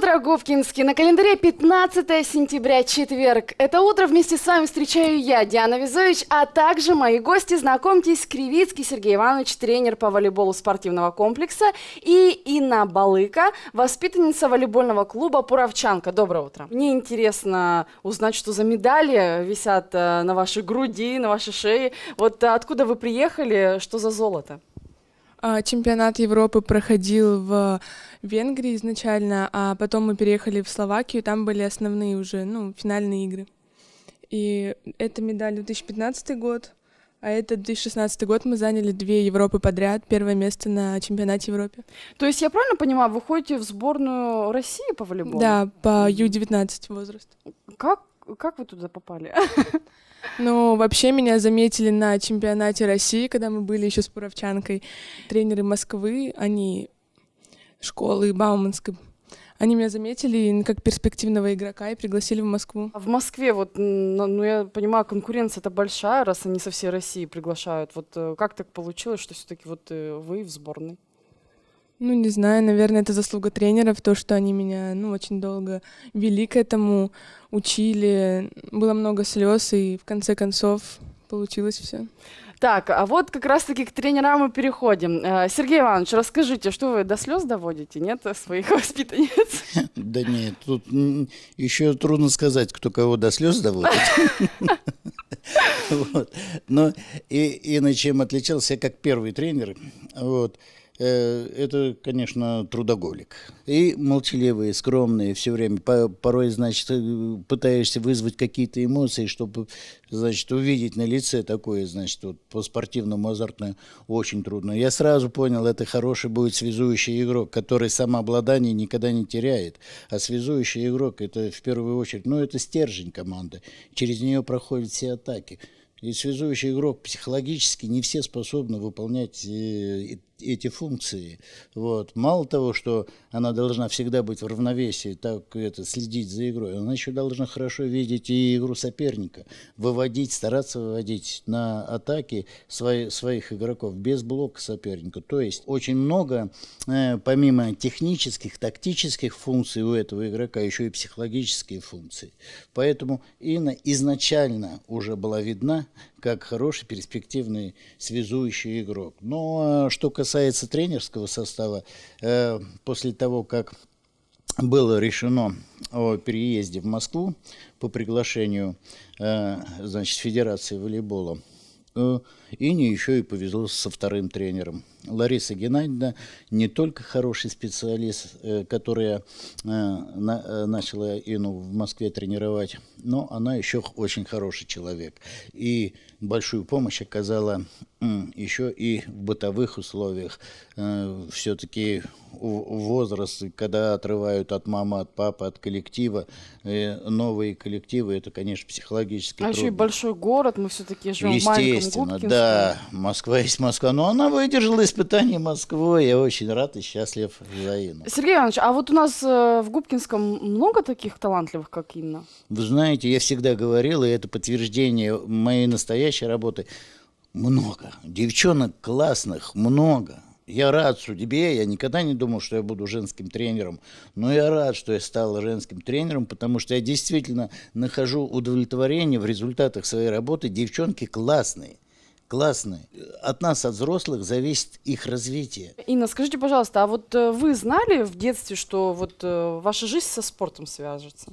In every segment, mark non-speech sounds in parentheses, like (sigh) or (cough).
Доброе утро, Губкинский! На календаре 15 сентября, четверг. Это утро вместе с вами встречаю я, Диана Визович, а также мои гости. Знакомьтесь, Кривицкий Сергей Иванович, тренер по волейболу спортивного комплекса, и Инна Балыка, воспитанница волейбольного клуба Пуравчанка. Доброе утро! Мне интересно узнать, что за медали висят э, на вашей груди, на вашей шее. Вот э, откуда вы приехали, что за золото? А, чемпионат Европы проходил в Венгрии изначально, а потом мы переехали в Словакию, там были основные уже, ну, финальные игры. И эта медаль 2015 год, а это 2016 год мы заняли две Европы подряд, первое место на чемпионате Европы. То есть я правильно понимаю, вы ходите в сборную России по волейболу? Да, по Ю-19 возраст. Как как вы туда попали? (laughs) Ну, вообще меня заметили на чемпионате России, когда мы были еще с Пуровчанкой. Тренеры Москвы, они школы Бауманской, они меня заметили как перспективного игрока и пригласили в Москву. А в Москве, вот, ну, ну, я понимаю, конкуренция это большая, раз они со всей России приглашают. Вот э, как так получилось, что все-таки вот э, вы в сборной? Ну, не знаю, наверное, это заслуга тренеров, то, что они меня, ну, очень долго вели к этому, учили, было много слез, и в конце концов получилось все. Так, а вот как раз-таки к тренерам мы переходим. Э, Сергей Иванович, расскажите, что вы до слез доводите, нет, своих (laughs) воспитанниц? Да нет, тут еще трудно сказать, кто кого до слез доводит. (laughs) Но и иначе чем отличался, я как первый тренер, вот, Э, это, конечно, трудоголик. И молчаливые, скромные, все время, порой, значит, э, пытаешься вызвать какие-то эмоции, чтобы, значит, увидеть на лице такое, значит, вот по-спортивному азартное очень трудно. Я сразу понял, это хороший будет связующий игрок, который самообладание никогда не теряет. А связующий игрок, это в первую очередь, ну, это стержень команды. Через нее проходят все атаки. И связующий игрок психологически не все способны выполнять э, эти функции. Вот. Мало того, что она должна всегда быть в равновесии, так это, следить за игрой, она еще должна хорошо видеть и игру соперника, выводить, стараться выводить на атаки свои, своих игроков без блока соперника. То есть очень много, э, помимо технических, тактических функций у этого игрока, еще и психологические функции. Поэтому Инна изначально уже была видна как хороший перспективный связующий игрок. Но ну, а что касается касается тренерского состава, э, после того, как было решено о переезде в Москву по приглашению э, значит, Федерации волейбола, э, и не еще и повезло со вторым тренером. Лариса Геннадьевна не только хороший специалист, э, которая э, э, начала Ину в Москве тренировать, но она еще очень хороший человек. И большую помощь оказала еще и в бытовых условиях. Все-таки возраст, когда отрывают от мамы, от папы, от коллектива, новые коллективы, это, конечно, психологически А трудно. еще и большой город, мы все-таки живем в маленьком Естественно, да, Москва есть Москва, но она выдержала испытание Москвы. Я очень рад и счастлив за Инну. Сергей Иванович, а вот у нас э, в Губкинском много таких талантливых, как Инна? Вы знаете, я всегда говорил, и это подтверждение моей настоящей работы. Много. Девчонок классных много. Я рад судьбе, я никогда не думал, что я буду женским тренером, но я рад, что я стал женским тренером, потому что я действительно нахожу удовлетворение в результатах своей работы. Девчонки классные классные. От нас, от взрослых, зависит их развитие. Инна, скажите, пожалуйста, а вот э, вы знали в детстве, что вот э, ваша жизнь со спортом свяжется?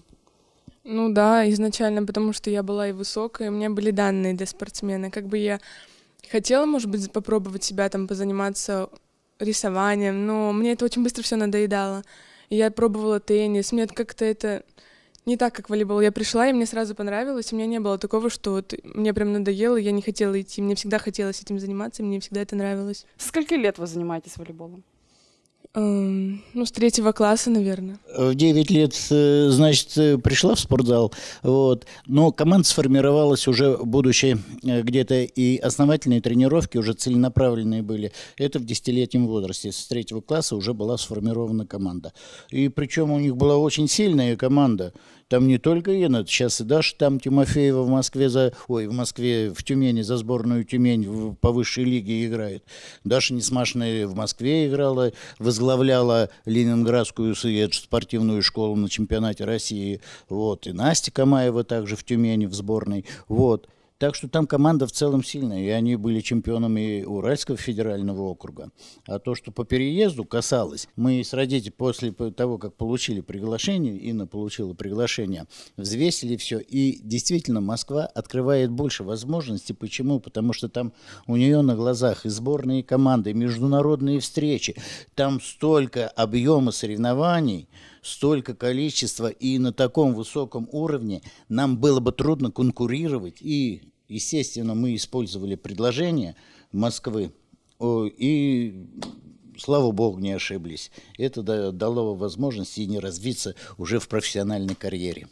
Ну да, изначально, потому что я была и высокая, у меня были данные для спортсмена. Как бы я хотела, может быть, попробовать себя там позаниматься рисованием, но мне это очень быстро все надоедало. я пробовала теннис, мне как-то это не так, как волейбол. Я пришла, и мне сразу понравилось, у меня не было такого, что вот мне прям надоело, я не хотела идти. Мне всегда хотелось этим заниматься, мне всегда это нравилось. Сколько лет вы занимаетесь волейболом? Эм, ну, с третьего класса, наверное. В 9 лет, э, значит, э, пришла в спортзал, вот. Но команда сформировалась уже будучи э, где-то и основательные тренировки уже целенаправленные были. Это в десятилетнем возрасте. С третьего класса уже была сформирована команда. И причем у них была очень сильная команда. Там не только Енот, сейчас и Даша там Тимофеева в Москве, за, ой, в Москве, в Тюмени за сборную Тюмень в, по высшей лиге играет. Даша Несмашная в Москве играла, в возглавляла Ленинградскую спортивную школу на чемпионате России. Вот. И Настя Камаева также в Тюмени в сборной. Вот. Так что там команда в целом сильная, и они были чемпионами Уральского федерального округа. А то, что по переезду касалось, мы с родителями после того, как получили приглашение, Инна получила приглашение, взвесили все, и действительно Москва открывает больше возможностей. Почему? Потому что там у нее на глазах и сборные команды, и международные встречи, там столько объема соревнований, столько количества и на таком высоком уровне нам было бы трудно конкурировать. И, естественно, мы использовали предложение Москвы и слава богу, не ошиблись. Это дало возможность и не развиться уже в профессиональной карьере.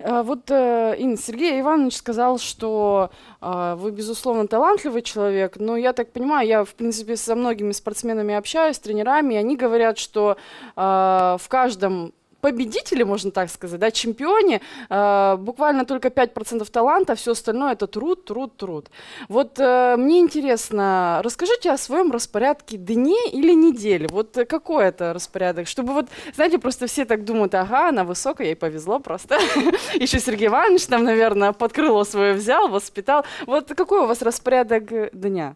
А вот э, Инна, Сергей Иванович сказал, что а, вы, безусловно, талантливый человек, но я так понимаю, я, в принципе, со многими спортсменами общаюсь, тренерами, и они говорят, что а, в каждом победители, можно так сказать, да, чемпионе, э, буквально только 5% таланта, все остальное это труд, труд, труд. Вот э, мне интересно, расскажите о своем распорядке дней или недели, вот э, какой это распорядок, чтобы вот, знаете, просто все так думают, ага, она высокая, ей повезло просто, (laughs) еще Сергей Иванович там, наверное, под крыло свое взял, воспитал, вот какой у вас распорядок э, дня?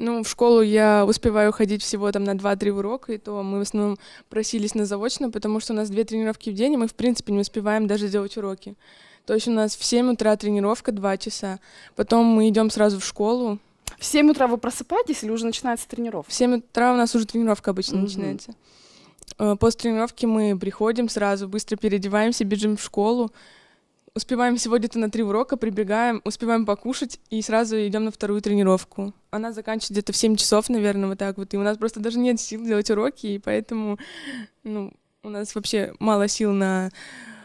Ну, в школу я успеваю ходить всего там на 2-3 урока, и то мы в основном просились на заочно, потому что у нас две тренировки в день, и мы, в принципе, не успеваем даже делать уроки. То есть у нас в 7 утра тренировка 2 часа, потом мы идем сразу в школу. В 7 утра вы просыпаетесь или уже начинается тренировка? В 7 утра у нас уже тренировка обычно mm-hmm. начинается. Э, после тренировки мы приходим сразу, быстро переодеваемся, бежим в школу, Успеваем сегодня-то на три урока, прибегаем, успеваем покушать и сразу идем на вторую тренировку. Она заканчивается где-то в 7 часов, наверное, вот так вот. И у нас просто даже нет сил делать уроки, и поэтому ну, у нас вообще мало сил на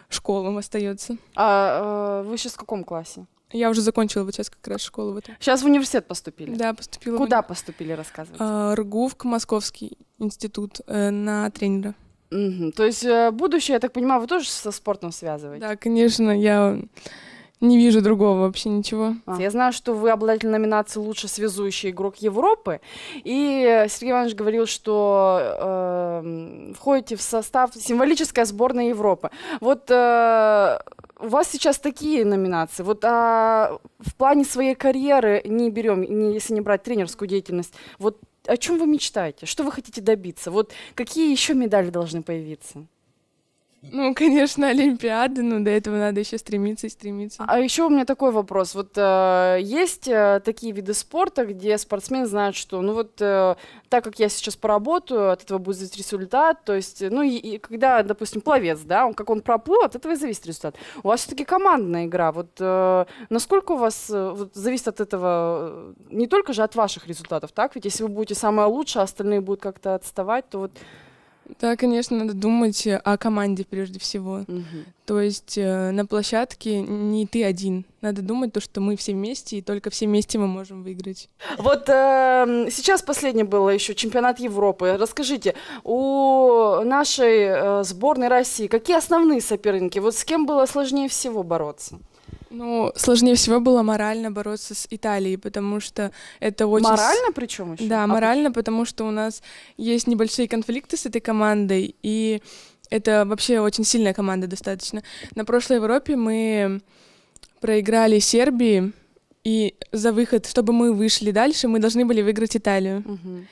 школу остается. А э, вы сейчас в каком классе? Я уже закончила вот сейчас как раз школу. Вот. Сейчас в университет поступили? Да, поступила. Куда в... поступили, рассказывайте? Э, а, РГУВК, Московский институт, э, на тренера. Угу. То есть э, будущее, я так понимаю, вы тоже со спортом связываете? Да, конечно, я не вижу другого вообще ничего. А. Я знаю, что вы обладатель номинации «Лучший связующий игрок Европы». И Сергей Иванович говорил, что э, входите в состав символическая сборная Европы. Вот э, у вас сейчас такие номинации. Вот а в плане своей карьеры не берем, не, если не брать тренерскую деятельность, вот о чем вы мечтаете? Что вы хотите добиться? Вот какие еще медали должны появиться? Ну, конечно, Олимпиады, но до этого надо еще стремиться и стремиться. А еще у меня такой вопрос. Вот э, есть э, такие виды спорта, где спортсмен знает, что, ну вот, э, так как я сейчас поработаю, от этого будет зависеть результат. То есть, э, ну, и, и когда, допустим, пловец, да, он как он проплыл, от этого и зависит результат. У вас все-таки командная игра. Вот э, насколько у вас э, вот, зависит от этого э, не только же от ваших результатов, так? Ведь если вы будете самое лучшее, а остальные будут как-то отставать, то вот да, конечно, надо думать о команде прежде всего. Угу. То есть э, на площадке не ты один. Надо думать то, что мы все вместе, и только все вместе мы можем выиграть. Вот э, сейчас последний был еще чемпионат Европы. Расскажите, у нашей э, сборной России какие основные соперники? Вот с кем было сложнее всего бороться? Ну, сложнее всего было морально бороться с Италией, потому что это очень... Морально причем еще? Да, а морально, почему? потому что у нас есть небольшие конфликты с этой командой, и это вообще очень сильная команда достаточно. На прошлой Европе мы проиграли Сербии, и за выход, чтобы мы вышли дальше, мы должны были выиграть Италию. Угу.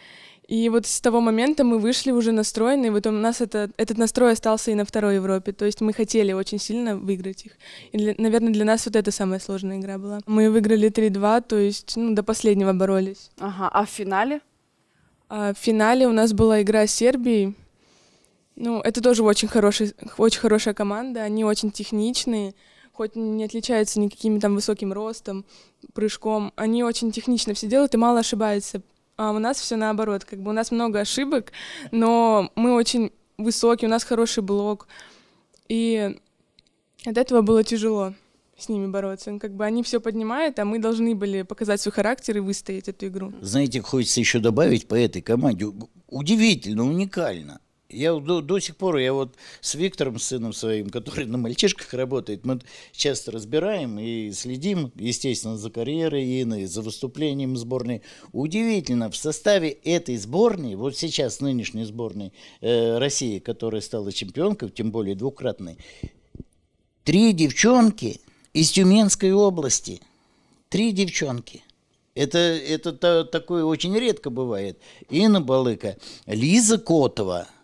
И вот с того момента мы вышли уже настроенные, вот у нас это, этот настрой остался и на второй Европе, то есть мы хотели очень сильно выиграть их. И, для, наверное, для нас вот это самая сложная игра была. Мы выиграли 3-2, то есть ну, до последнего боролись. Ага, а в финале? А в финале у нас была игра с Сербией. Ну, это тоже очень, хороший, очень хорошая команда, они очень техничные, хоть не отличаются никакими там высоким ростом, прыжком, они очень технично все делают и мало ошибаются а у нас все наоборот. Как бы у нас много ошибок, но мы очень высокие, у нас хороший блок. И от этого было тяжело с ними бороться. Ну, как бы они все поднимают, а мы должны были показать свой характер и выстоять эту игру. Знаете, хочется еще добавить по этой команде. Удивительно, уникально. Я до, до сих пор, я вот с Виктором, сыном своим, который (laughs) на мальчишках работает, мы часто разбираем и следим, естественно, за карьерой Ины, за выступлением сборной. Удивительно, в составе этой сборной, вот сейчас нынешней сборной э, России, которая стала чемпионкой, тем более двукратной, три девчонки из Тюменской области. Три девчонки – это, это такое очень редко бывает. Инна Балыка, Лиза Котова –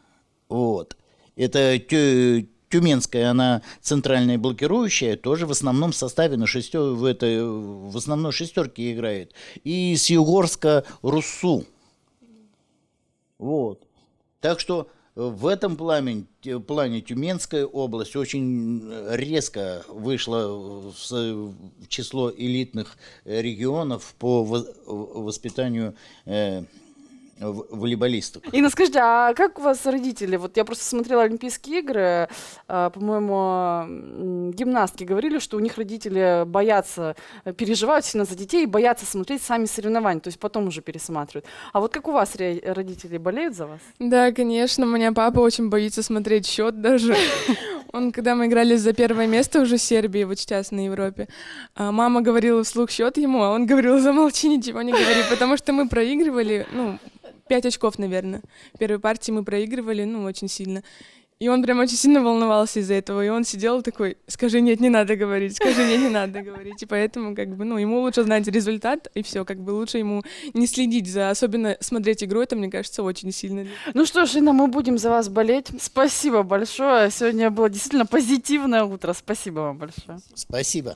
вот. Это тю, Тюменская, она центральная блокирующая, тоже в основном составе на шестер, в, этой, в основной шестерке играет. И с Югорска Руссу. Вот. Так что э, в этом плане, плане Тюменская область очень э, резко вышла в число элитных регионов по воспитанию э, волейболисток. Инна, ну, скажите, а как у вас родители? Вот я просто смотрела Олимпийские игры, а, по-моему, гимнастки говорили, что у них родители боятся, э, переживают сильно за детей и боятся смотреть сами соревнования, то есть потом уже пересматривают. А вот как у вас родители болеют за вас? Да, конечно, у меня папа очень боится смотреть счет даже. (laughs) Он, когда мы играли за первое место уже в Сербии, вот сейчас на Европе, а, мама говорила вслух счет ему, а он говорил, замолчи, ничего не говори, потому что мы проигрывали, ну, Пять очков, наверное. Первой партии мы проигрывали, ну, очень сильно. И он прям очень сильно волновался из-за этого. И он сидел такой, скажи, нет, не надо говорить, скажи, нет, не надо говорить. И поэтому, как бы, ну, ему лучше знать результат, и все, как бы лучше ему не следить за, особенно смотреть игру, это, мне кажется, очень сильно. Ну что ж, Инна, мы будем за вас болеть. Спасибо большое. Сегодня было действительно позитивное утро. Спасибо вам большое. Спасибо.